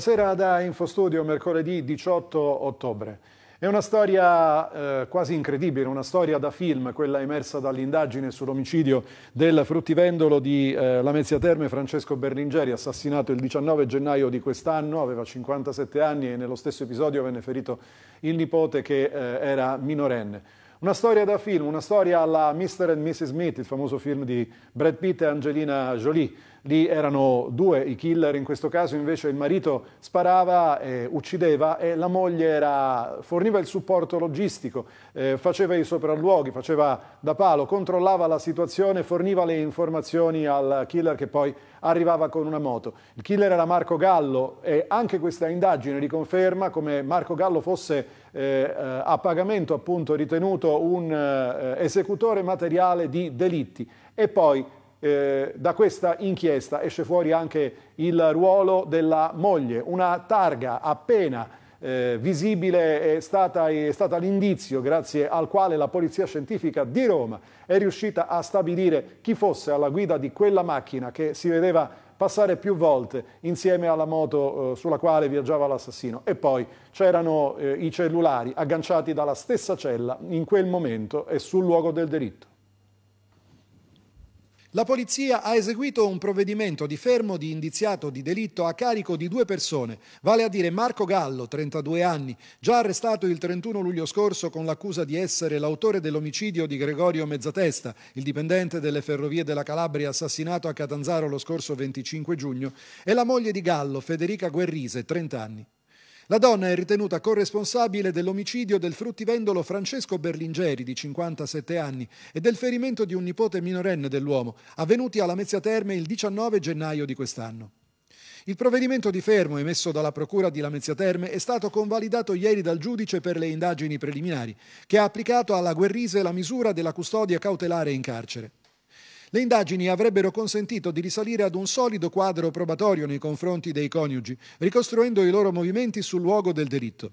Buonasera da Infostudio, mercoledì 18 ottobre. È una storia eh, quasi incredibile, una storia da film, quella emersa dall'indagine sull'omicidio del fruttivendolo di eh, Lamezia Terme Francesco Berlingeri, assassinato il 19 gennaio di quest'anno, aveva 57 anni e nello stesso episodio venne ferito il nipote che eh, era minorenne. Una storia da film, una storia alla Mr. and Mrs. Smith, il famoso film di Brad Pitt e Angelina Jolie, lì erano due i killer, in questo caso invece il marito sparava, eh, uccideva e la moglie era, forniva il supporto logistico, eh, faceva i sopralluoghi, faceva da palo, controllava la situazione, forniva le informazioni al killer che poi arrivava con una moto. Il killer era Marco Gallo e anche questa indagine riconferma come Marco Gallo fosse eh, eh, a pagamento appunto ritenuto un eh, esecutore materiale di delitti e poi eh, da questa inchiesta esce fuori anche il ruolo della moglie, una targa appena eh, visibile è stata, stata l'indizio grazie al quale la Polizia Scientifica di Roma è riuscita a stabilire chi fosse alla guida di quella macchina che si vedeva passare più volte insieme alla moto eh, sulla quale viaggiava l'assassino e poi c'erano eh, i cellulari agganciati dalla stessa cella in quel momento e sul luogo del delitto. La polizia ha eseguito un provvedimento di fermo di indiziato di delitto a carico di due persone, vale a dire Marco Gallo, 32 anni, già arrestato il 31 luglio scorso con l'accusa di essere l'autore dell'omicidio di Gregorio Mezzatesta, il dipendente delle ferrovie della Calabria assassinato a Catanzaro lo scorso 25 giugno, e la moglie di Gallo, Federica Guerrise, 30 anni. La donna è ritenuta corresponsabile dell'omicidio del fruttivendolo Francesco Berlingeri, di 57 anni, e del ferimento di un nipote minorenne dell'uomo, avvenuti alla Mezzia Terme il 19 gennaio di quest'anno. Il provvedimento di fermo emesso dalla Procura di Lamezia Terme è stato convalidato ieri dal giudice per le indagini preliminari, che ha applicato alla Guerrise la misura della custodia cautelare in carcere. Le indagini avrebbero consentito di risalire ad un solido quadro probatorio nei confronti dei coniugi, ricostruendo i loro movimenti sul luogo del delitto.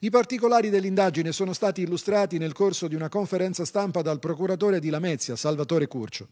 I particolari dell'indagine sono stati illustrati nel corso di una conferenza stampa dal procuratore di Lamezia, Salvatore Curcio.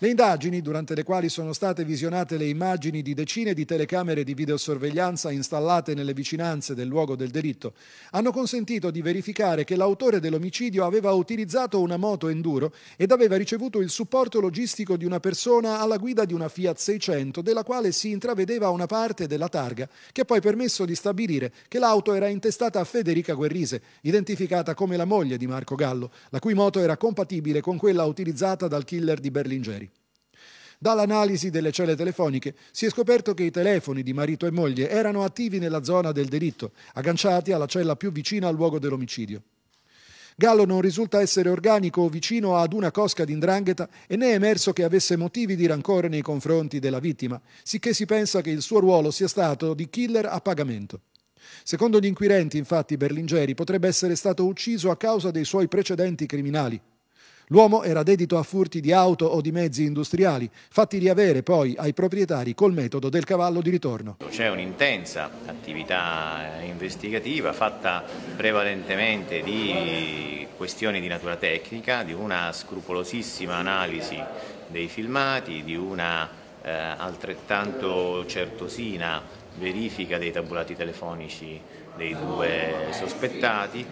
Le indagini, durante le quali sono state visionate le immagini di decine di telecamere di videosorveglianza installate nelle vicinanze del luogo del delitto, hanno consentito di verificare che l'autore dell'omicidio aveva utilizzato una moto enduro ed aveva ricevuto il supporto logistico di una persona alla guida di una Fiat 600 della quale si intravedeva una parte della targa che ha poi permesso di stabilire che l'auto era intestata a Federica Guerrise, identificata come la moglie di Marco Gallo, la cui moto era compatibile con quella utilizzata dal killer di Berlingeri. Dall'analisi delle celle telefoniche si è scoperto che i telefoni di marito e moglie erano attivi nella zona del delitto, agganciati alla cella più vicina al luogo dell'omicidio. Gallo non risulta essere organico o vicino ad una cosca di indrangheta e né è emerso che avesse motivi di rancore nei confronti della vittima, sicché si pensa che il suo ruolo sia stato di killer a pagamento. Secondo gli inquirenti, infatti, Berlingeri potrebbe essere stato ucciso a causa dei suoi precedenti criminali. L'uomo era dedito a furti di auto o di mezzi industriali, fatti riavere poi ai proprietari col metodo del cavallo di ritorno. C'è un'intensa attività investigativa fatta prevalentemente di questioni di natura tecnica, di una scrupolosissima analisi dei filmati, di una eh, altrettanto certosina verifica dei tabulati telefonici dei due sospettati,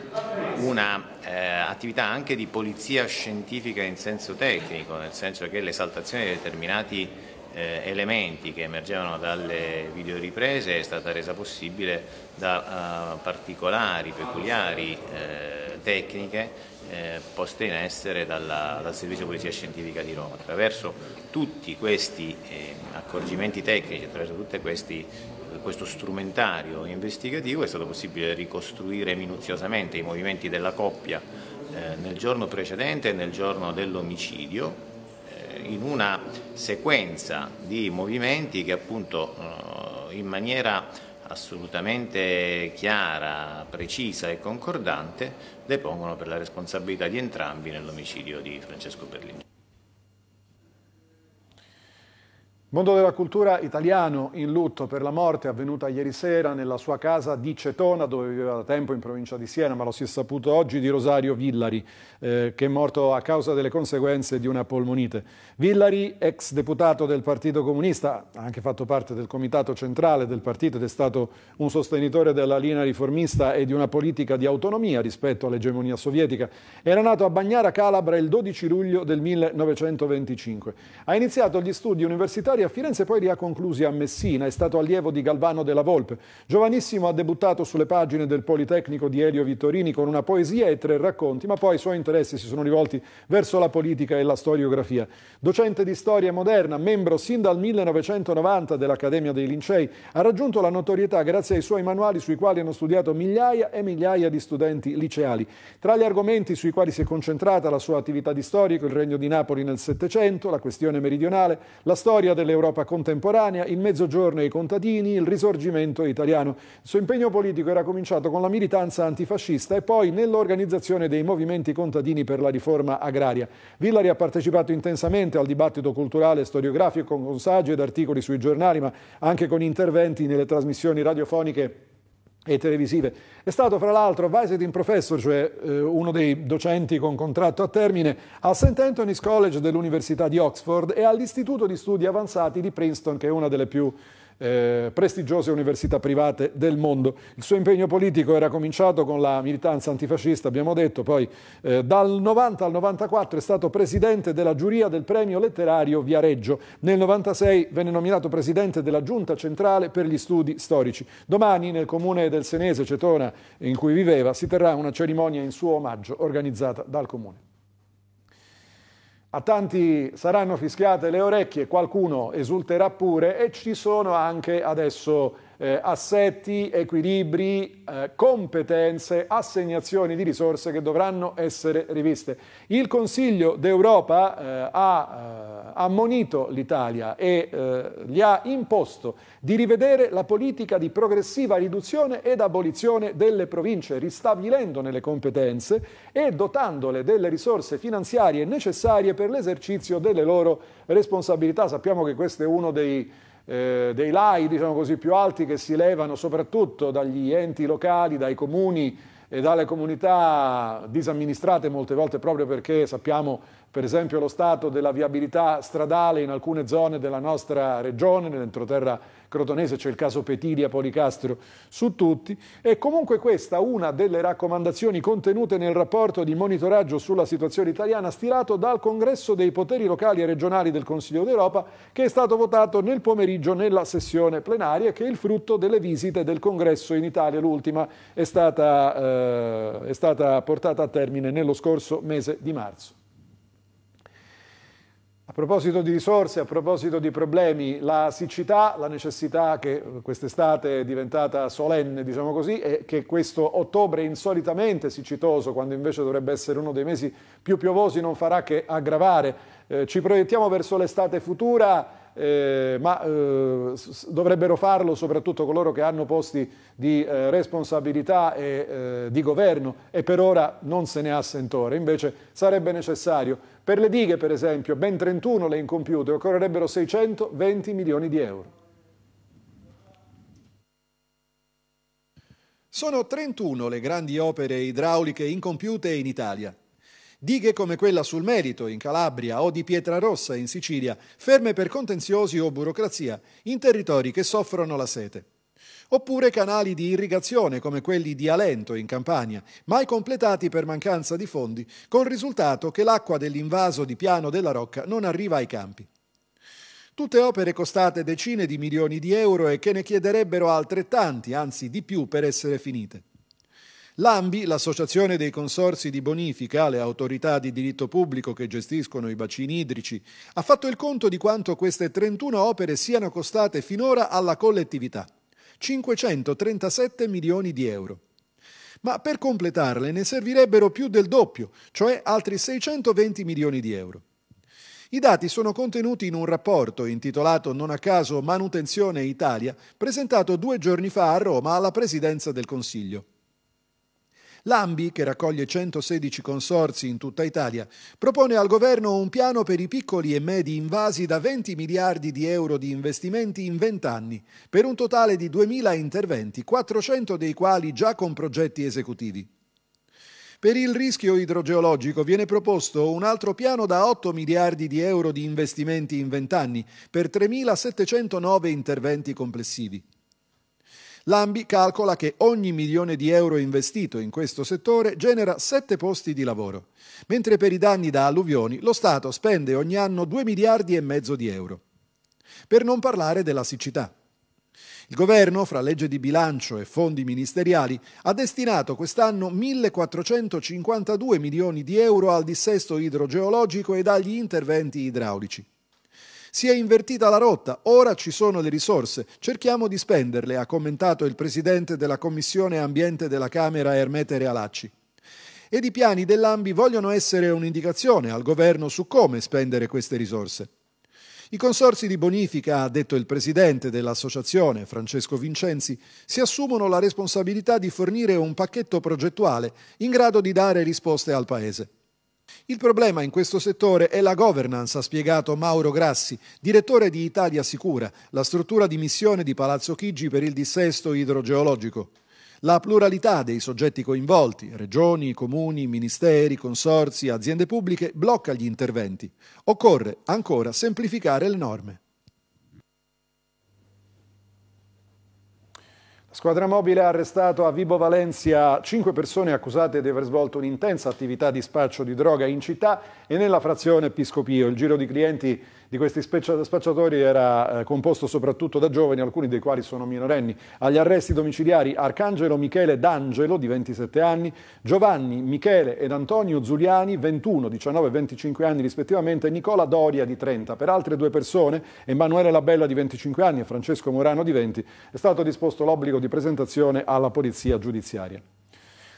una eh, anche di polizia scientifica in senso tecnico, nel senso che l'esaltazione di determinati eh, elementi che emergevano dalle videoriprese è stata resa possibile da uh, particolari, peculiari eh, tecniche eh, poste in essere dalla, dal Servizio Polizia Scientifica di Roma. Attraverso tutti questi eh, accorgimenti tecnici, attraverso tutti questi questo strumentario investigativo è stato possibile ricostruire minuziosamente i movimenti della coppia eh, nel giorno precedente e nel giorno dell'omicidio eh, in una sequenza di movimenti che appunto eh, in maniera assolutamente chiara, precisa e concordante depongono per la responsabilità di entrambi nell'omicidio di Francesco Berlini. Mondo della cultura italiano in lutto per la morte avvenuta ieri sera nella sua casa di Cetona, dove viveva da tempo in provincia di Siena, ma lo si è saputo oggi, di Rosario Villari, eh, che è morto a causa delle conseguenze di una polmonite. Villari, ex deputato del Partito Comunista, ha anche fatto parte del comitato centrale del partito ed è stato un sostenitore della linea riformista e di una politica di autonomia rispetto all'egemonia sovietica. Era nato a Bagnara, Calabra, il 12 luglio del 1925. Ha iniziato gli studi universitari a Firenze, poi li ha conclusi a Messina, è stato allievo di Galvano della Volpe. Giovanissimo ha debuttato sulle pagine del Politecnico di Elio Vittorini con una poesia e tre racconti, ma poi i suoi interessi si sono rivolti verso la politica e la storiografia. Docente di storia moderna, membro sin dal 1990 dell'Accademia dei Lincei, ha raggiunto la notorietà grazie ai suoi manuali sui quali hanno studiato migliaia e migliaia di studenti liceali. Tra gli argomenti sui quali si è concentrata la sua attività di storico, il Regno di Napoli nel Settecento, la questione meridionale, la storia del l'Europa contemporanea, il mezzogiorno e i contadini, il risorgimento italiano. Il suo impegno politico era cominciato con la militanza antifascista e poi nell'organizzazione dei movimenti contadini per la riforma agraria. Villari ha partecipato intensamente al dibattito culturale e storiografico con saggi ed articoli sui giornali, ma anche con interventi nelle trasmissioni radiofoniche e televisive. È stato fra l'altro visiting professor, cioè eh, uno dei docenti con contratto a termine, al St. Anthony's College dell'Università di Oxford e all'Istituto di Studi Avanzati di Princeton, che è una delle più eh, prestigiose università private del mondo. Il suo impegno politico era cominciato con la militanza antifascista, abbiamo detto, poi eh, dal 90 al 94 è stato presidente della giuria del premio letterario Viareggio. Nel 96 venne nominato presidente della giunta centrale per gli studi storici. Domani nel comune del Senese, Cetona, in cui viveva, si terrà una cerimonia in suo omaggio organizzata dal comune. A tanti saranno fischiate le orecchie, qualcuno esulterà pure e ci sono anche adesso eh, assetti, equilibri, eh, competenze, assegnazioni di risorse che dovranno essere riviste. Il Consiglio d'Europa eh, ha eh, ammonito l'Italia e eh, gli ha imposto di rivedere la politica di progressiva riduzione ed abolizione delle province, ristabilendone le competenze e dotandole delle risorse finanziarie necessarie per l'esercizio delle loro responsabilità. Sappiamo che questo è uno dei eh, dei lai diciamo così, più alti che si levano soprattutto dagli enti locali, dai comuni e dalle comunità disamministrate molte volte proprio perché sappiamo per esempio lo stato della viabilità stradale in alcune zone della nostra regione, nell'entroterra crotonese c'è il caso Petiria Policastro su tutti e comunque questa una delle raccomandazioni contenute nel rapporto di monitoraggio sulla situazione italiana stilato dal Congresso dei Poteri Locali e Regionali del Consiglio d'Europa che è stato votato nel pomeriggio nella sessione plenaria che è il frutto delle visite del Congresso in Italia, l'ultima è, eh, è stata portata a termine nello scorso mese di marzo. A proposito di risorse, a proposito di problemi, la siccità, la necessità che eh, quest'estate è diventata solenne, diciamo così, e che questo ottobre insolitamente siccitoso, quando invece dovrebbe essere uno dei mesi più piovosi, non farà che aggravare. Eh, ci proiettiamo verso l'estate futura eh, ma eh, dovrebbero farlo soprattutto coloro che hanno posti di eh, responsabilità e eh, di governo e per ora non se ne ha sentore, invece sarebbe necessario. Per le dighe, per esempio, ben 31 le incompiute, occorrerebbero 620 milioni di euro. Sono 31 le grandi opere idrauliche incompiute in Italia. Dighe come quella sul Merito in Calabria o di Pietrarossa in Sicilia, ferme per contenziosi o burocrazia, in territori che soffrono la sete. Oppure canali di irrigazione come quelli di Alento in Campania, mai completati per mancanza di fondi, col risultato che l'acqua dell'invaso di Piano della Rocca non arriva ai campi. Tutte opere costate decine di milioni di euro e che ne chiederebbero altrettanti, anzi di più, per essere finite. L'AMBI, l'Associazione dei Consorsi di Bonifica, le autorità di diritto pubblico che gestiscono i bacini idrici, ha fatto il conto di quanto queste 31 opere siano costate finora alla collettività. 537 milioni di euro. Ma per completarle ne servirebbero più del doppio, cioè altri 620 milioni di euro. I dati sono contenuti in un rapporto intitolato non a caso Manutenzione Italia, presentato due giorni fa a Roma alla Presidenza del Consiglio. L'AMBI, che raccoglie 116 consorzi in tutta Italia, propone al governo un piano per i piccoli e medi invasi da 20 miliardi di euro di investimenti in 20 anni, per un totale di 2.000 interventi, 400 dei quali già con progetti esecutivi. Per il rischio idrogeologico viene proposto un altro piano da 8 miliardi di euro di investimenti in 20 anni per 3.709 interventi complessivi. L'AMBI calcola che ogni milione di euro investito in questo settore genera 7 posti di lavoro, mentre per i danni da alluvioni lo Stato spende ogni anno 2 miliardi e mezzo di euro. Per non parlare della siccità. Il governo, fra legge di bilancio e fondi ministeriali, ha destinato quest'anno 1.452 milioni di euro al dissesto idrogeologico ed agli interventi idraulici. Si è invertita la rotta, ora ci sono le risorse, cerchiamo di spenderle, ha commentato il presidente della Commissione Ambiente della Camera Ermete Realacci ed i piani dell'AMBI vogliono essere un'indicazione al governo su come spendere queste risorse. I consorsi di bonifica, ha detto il presidente dell'associazione, Francesco Vincenzi, si assumono la responsabilità di fornire un pacchetto progettuale in grado di dare risposte al Paese. Il problema in questo settore è la governance, ha spiegato Mauro Grassi, direttore di Italia Sicura, la struttura di missione di Palazzo Chigi per il dissesto idrogeologico. La pluralità dei soggetti coinvolti, regioni, comuni, ministeri, consorzi, aziende pubbliche, blocca gli interventi. Occorre ancora semplificare le norme. Squadra mobile ha arrestato a Vibo Valencia cinque persone accusate di aver svolto un'intensa attività di spaccio di droga in città e nella frazione Piscopio. Il giro di clienti di questi spacciatori era eh, composto soprattutto da giovani, alcuni dei quali sono minorenni. Agli arresti domiciliari Arcangelo Michele D'Angelo, di 27 anni, Giovanni, Michele ed Antonio Zuliani, 21, 19 e 25 anni rispettivamente, e Nicola Doria, di 30. Per altre due persone, Emanuele Labella, di 25 anni e Francesco Morano, di 20, è stato disposto l'obbligo di presentazione alla polizia giudiziaria.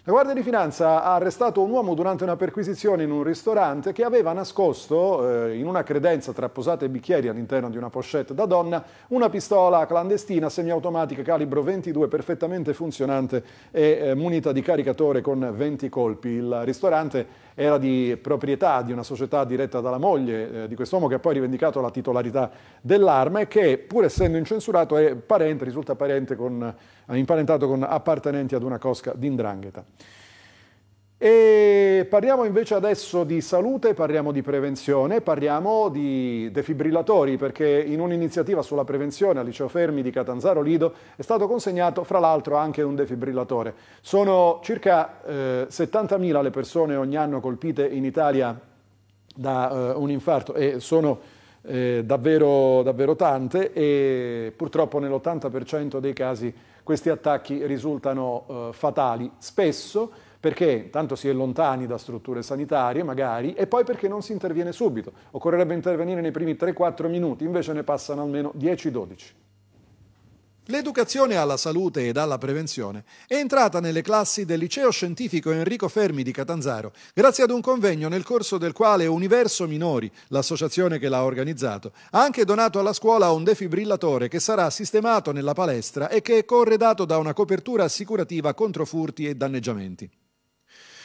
La Guardia di Finanza ha arrestato un uomo durante una perquisizione in un ristorante che aveva nascosto, eh, in una credenza tra posate e bicchieri all'interno di una pochette da donna, una pistola clandestina semiautomatica calibro 22 perfettamente funzionante e eh, munita di caricatore con 20 colpi. Il ristorante era di proprietà di una società diretta dalla moglie eh, di quest'uomo che ha poi rivendicato la titolarità dell'arma e che, pur essendo incensurato, è parente, risulta parente con imparentato con appartenenti ad una cosca d'indrangheta. E parliamo invece adesso di salute, parliamo di prevenzione, parliamo di defibrillatori perché in un'iniziativa sulla prevenzione al liceo Fermi di Catanzaro Lido è stato consegnato fra l'altro anche un defibrillatore. Sono circa eh, 70.000 le persone ogni anno colpite in Italia da eh, un infarto e sono eh, davvero, davvero tante e purtroppo nell'80% dei casi questi attacchi risultano eh, fatali, spesso perché tanto si è lontani da strutture sanitarie magari e poi perché non si interviene subito. Occorrerebbe intervenire nei primi 3-4 minuti, invece ne passano almeno 10-12. L'educazione alla salute ed alla prevenzione è entrata nelle classi del liceo scientifico Enrico Fermi di Catanzaro grazie ad un convegno nel corso del quale Universo Minori, l'associazione che l'ha organizzato, ha anche donato alla scuola un defibrillatore che sarà sistemato nella palestra e che è corredato da una copertura assicurativa contro furti e danneggiamenti.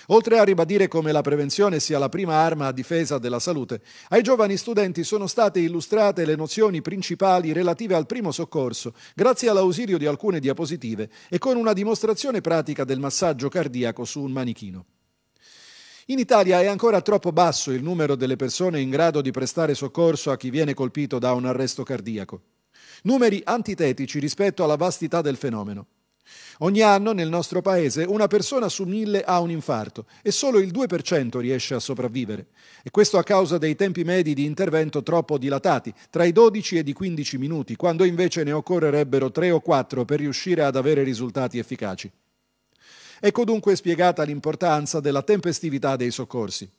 Oltre a ribadire come la prevenzione sia la prima arma a difesa della salute, ai giovani studenti sono state illustrate le nozioni principali relative al primo soccorso, grazie all'ausilio di alcune diapositive e con una dimostrazione pratica del massaggio cardiaco su un manichino. In Italia è ancora troppo basso il numero delle persone in grado di prestare soccorso a chi viene colpito da un arresto cardiaco. Numeri antitetici rispetto alla vastità del fenomeno. Ogni anno nel nostro paese una persona su mille ha un infarto e solo il 2% riesce a sopravvivere. E questo a causa dei tempi medi di intervento troppo dilatati, tra i 12 e i 15 minuti, quando invece ne occorrerebbero 3 o 4 per riuscire ad avere risultati efficaci. Ecco dunque spiegata l'importanza della tempestività dei soccorsi.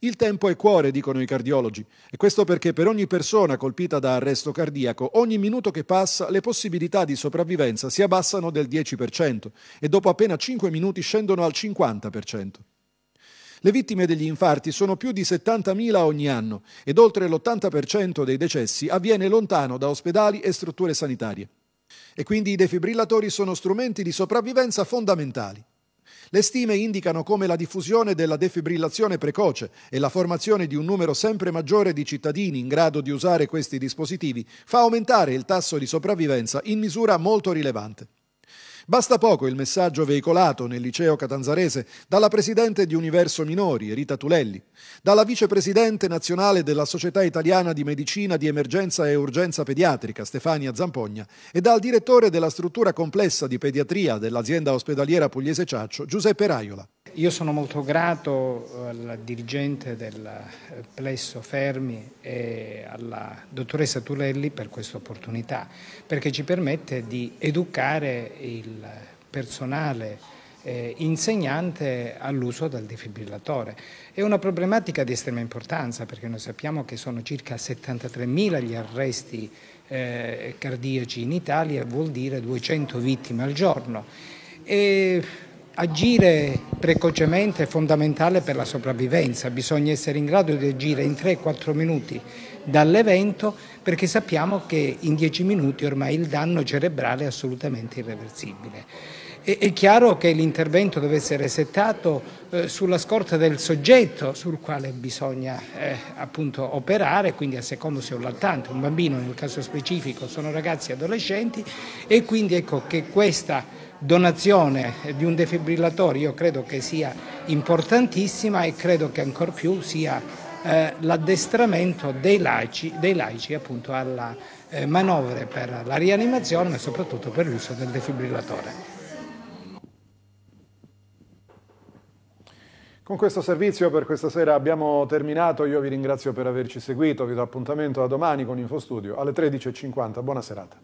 Il tempo è cuore, dicono i cardiologi, e questo perché per ogni persona colpita da arresto cardiaco, ogni minuto che passa le possibilità di sopravvivenza si abbassano del 10% e dopo appena 5 minuti scendono al 50%. Le vittime degli infarti sono più di 70.000 ogni anno ed oltre l'80% dei decessi avviene lontano da ospedali e strutture sanitarie. E quindi i defibrillatori sono strumenti di sopravvivenza fondamentali. Le stime indicano come la diffusione della defibrillazione precoce e la formazione di un numero sempre maggiore di cittadini in grado di usare questi dispositivi fa aumentare il tasso di sopravvivenza in misura molto rilevante. Basta poco il messaggio veicolato nel liceo catanzarese dalla presidente di Universo Minori, Rita Tulelli, dalla vicepresidente nazionale della Società Italiana di Medicina di Emergenza e Urgenza Pediatrica, Stefania Zampogna, e dal direttore della struttura complessa di pediatria dell'azienda ospedaliera pugliese Ciaccio, Giuseppe Raiola. Io sono molto grato eh, al dirigente del eh, Plesso Fermi e alla dottoressa Tulelli per questa opportunità, perché ci permette di educare il personale eh, insegnante all'uso del defibrillatore. È una problematica di estrema importanza perché noi sappiamo che sono circa 73.000 gli arresti eh, cardiaci in Italia, vuol dire 200 vittime al giorno. E Agire precocemente è fondamentale per la sopravvivenza, bisogna essere in grado di agire in 3-4 minuti dall'evento perché sappiamo che in 10 minuti ormai il danno cerebrale è assolutamente irreversibile. è chiaro che l'intervento deve essere settato eh, sulla scorta del soggetto sul quale bisogna eh, appunto operare, quindi a secondo se un lattante, un bambino nel caso specifico, sono ragazzi e adolescenti e quindi ecco che questa donazione di un defibrillatore io credo che sia importantissima e credo che ancor più sia eh, l'addestramento dei laici, dei laici appunto alla eh, manovra per la rianimazione ma soprattutto per l'uso del defibrillatore. Con questo servizio per questa sera abbiamo terminato, io vi ringrazio per averci seguito, vi do appuntamento a domani con InfoStudio alle 13.50, buona serata.